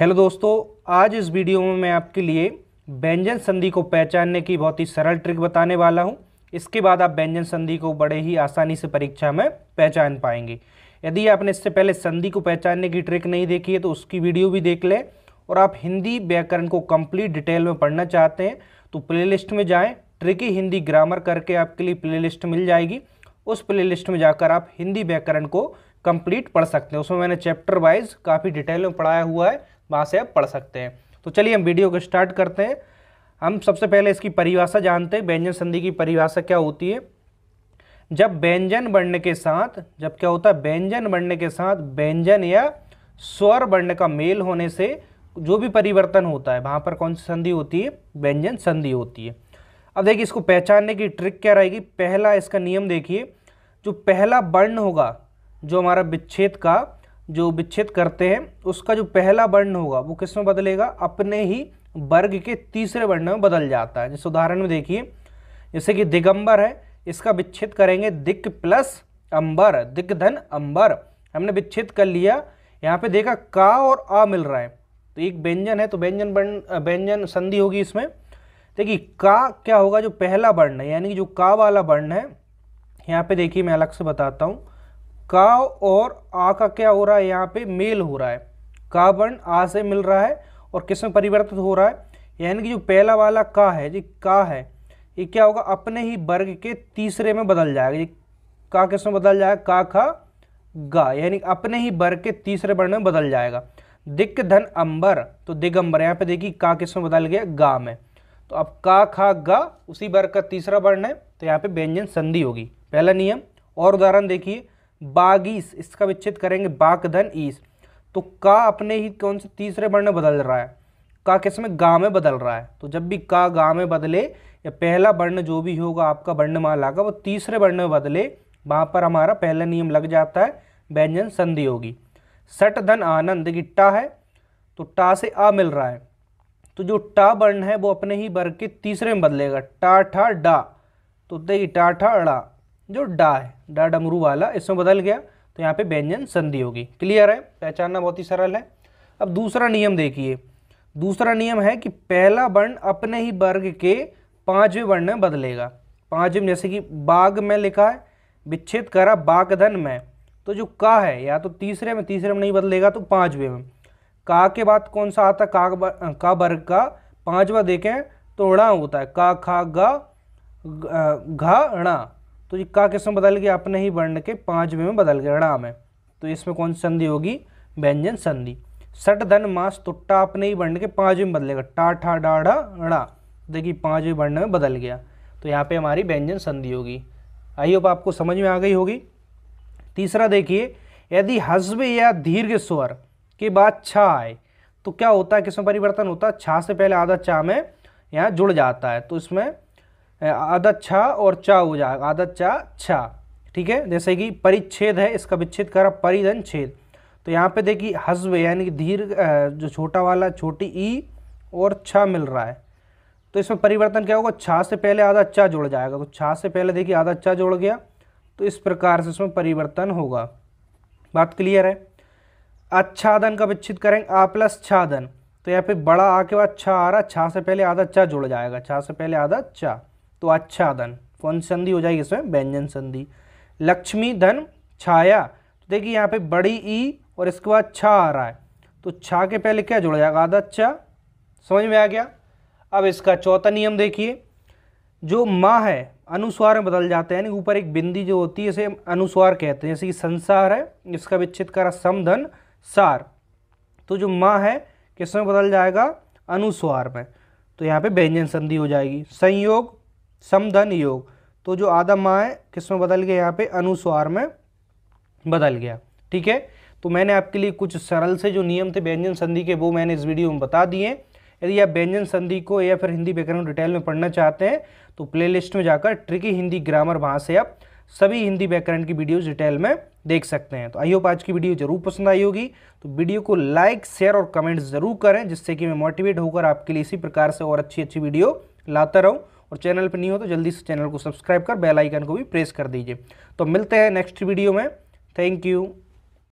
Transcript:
hello दोस्तों आज इस वीडियो में मैं आपके लिए व्यंजन संधि को पहचानने की बहुत ही सरल ट्रिक बताने वाला हूं इसके बाद आप व्यंजन संधि को बड़े ही आसानी से परीक्षा में पहचान पाएंगे यदि आपने इससे पहले संधि को पहचानने की ट्रिक नहीं देखी है तो उसकी वीडियो भी देख लें और आप हिंदी व्याकरण को कंप्लीट डिटेल में पढ़ना चाहते हैं तो प्ले में जाएँ ट्रिकी हिंदी ग्रामर करके आपके लिए प्ले मिल जाएगी उस प्ले में जाकर आप हिंदी व्याकरण को कम्प्लीट पढ़ सकते हैं उसमें मैंने चैप्टर वाइज काफ़ी डिटेल में पढ़ाया हुआ है वहाँ से आप पढ़ सकते हैं तो चलिए हम वीडियो को स्टार्ट करते हैं हम सबसे पहले इसकी परिभाषा जानते हैं व्यंजन संधि की परिभाषा क्या होती है जब व्यंजन बढ़ने के साथ जब क्या होता है व्यंजन बढ़ने के साथ व्यंजन या स्वर वर्ण का मेल होने से जो भी परिवर्तन होता है वहाँ पर कौन सी संधि होती है व्यंजन संधि होती है अब देखिए इसको पहचानने की ट्रिक क्या रहेगी पहला इसका नियम देखिए जो पहला वर्ण होगा जो हमारा विच्छेद का जो विच्छेद करते हैं उसका जो पहला वर्ण होगा वो किस में बदलेगा अपने ही वर्ग के तीसरे वर्ण में बदल जाता है जैसे उदाहरण में देखिए जैसे कि दिगंबर है इसका विच्छेद करेंगे दिक प्लस अंबर दिग्धन अंबर हमने विच्छेद कर लिया यहाँ पे देखा का और आ मिल रहा है तो एक व्यंजन है तो व्यंजन वर्ण व्यंजन संधि होगी इसमें देखिए का क्या होगा जो पहला वर्ण है यानी कि जो का वाला वर्ण है यहाँ पे देखिए मैं अलग से बताता हूँ का और आ का क्या हो रहा है यहाँ पे मेल हो रहा है का वर्ण आ से मिल रहा है और किस में परिवर्तित हो रहा है यानी कि जो पहला वाला का है जी का है ये क्या होगा अपने ही वर्ग के तीसरे में बदल जाएगा जी का किस में बदल जाएगा का खा गा यानी अपने ही वर्ग के तीसरे वर्ण में बदल जाएगा दिक्क धन अंबर तो दिगंबर यहाँ पे देखिए का किस में बदल गया गा में तो अब का खा गा उसी वर्ग का तीसरा वर्ण है तो यहाँ पे व्यंजन संधि होगी पहला नियम और उदाहरण देखिए बागीस इसका विच्छेद करेंगे बाकधन ईस तो का अपने ही कौन से तीसरे वर्ण में बदल रहा है का किस में गा में बदल रहा है तो जब भी का गा में बदले या पहला वर्ण जो भी होगा आपका वर्णमाला का वो तीसरे वर्ण में बदले वहाँ पर हमारा पहला नियम लग जाता है व्यंजन संधि होगी सट धन आनंद की टा है तो टा से आ मिल रहा है तो जो टा वर्ण है वो अपने ही वर्ग के तीसरे में बदलेगा टा ठा डा तो देखिए टा ठा अड़ा जो डा है डा डमरू वाला इसमें बदल गया तो यहाँ पे व्यंजन संधि होगी क्लियर है पहचानना बहुत ही सरल है अब दूसरा नियम देखिए दूसरा नियम है कि पहला वर्ण अपने ही वर्ग के पांचवें वर्ण में बदलेगा पांचवें जैसे कि बाघ में लिखा है विच्छेद करा बागधन में तो जो का है या तो तीसरे में तीसरे में नहीं बदलेगा तो पांचवें में का के बाद कौन सा आता का का वर्ग का पांचवा देखें तो णा होता है का खा गा घा णा तो ये का किस्म बदल गया अपने ही वर्ण के पाँचवें में बदल गया ड़ा में तो इसमें कौन सी संधि होगी व्यंजन संधि सट धन मास तुट्टा अपने ही वर्ण के पाँचवें में बदलेगा टा ठा अड़ा देखिए पाँचवें वर्ण में बदल गया तो यहाँ पे हमारी व्यंजन संधि होगी आई होप आपको समझ में आ गई होगी तीसरा देखिए यदि हजब या दीर्घ स्वर के बाद छा आए तो क्या होता है किसमें परिवर्तन होता है छा से पहले आधा चा में यहाँ जुड़ जाता है तो इसमें आदत छा और चा हो जाएगा आदत चा छा ठीक है जैसे कि परिच्छेद है इसका विच्छेद करा परिधन छेद तो यहाँ पे देखिए हजब यानी कि धीर जो छोटा वाला छोटी ई और छ मिल रहा है तो इसमें परिवर्तन क्या होगा छा से पहले आधा चा जोड़ जाएगा तो छा से पहले देखिए आधा चा जोड़ गया तो इस प्रकार से इसमें परिवर्तन होगा बात क्लियर है अच्छादन का विच्छेद करेंगे आ प्लस छादन तो यहाँ पे बड़ा आ के बाद छा आ रहा छा से पहले आधा चा जोड़ जाएगा छा से पहले आधा चा तो आच्छादन कौन संधि हो जाएगी इसमें व्यंजन संधि लक्ष्मी धन छाया तो देखिए यहाँ पे बड़ी ई और इसके बाद छा आ रहा है तो छा के पहले क्या जुड़ जाएगा आधा छा समझ में आ गया अब इसका चौथा नियम देखिए जो माँ है अनुस्वार में बदल जाते हैं यानी ऊपर एक बिंदी जो होती है इसे अनुस्वार कहते हैं जैसे कि संसार है इसका विच्छेद करा समधन सार तो जो माँ है किसमें बदल जाएगा अनुस्वार में तो यहाँ पे व्यंजन संधि हो जाएगी संयोग समधन योग तो जो आधा माँ है किस में बदल गया यहाँ पे अनुस्वार में बदल गया ठीक है तो मैंने आपके लिए कुछ सरल से जो नियम थे व्यंजन संधि के वो मैंने इस वीडियो में बता दिए यदि आप व्यंजन संधि को या फिर हिंदी व्याकरण डिटेल में पढ़ना चाहते हैं तो प्लेलिस्ट में जाकर ट्रिकी हिंदी ग्रामर वहाँ से आप सभी हिंदी व्याकरण की वीडियोज़ डिटेल में देख सकते हैं तो आई होप आज की वीडियो जरूर पसंद आई होगी तो वीडियो को लाइक शेयर और कमेंट ज़रूर करें जिससे कि मैं मोटिवेट होकर आपके लिए इसी प्रकार से और अच्छी अच्छी वीडियो लाता रहूँ और चैनल पर नहीं हो तो जल्दी से चैनल को सब्सक्राइब कर बेल आइकन को भी प्रेस कर दीजिए तो मिलते हैं नेक्स्ट वीडियो में थैंक यू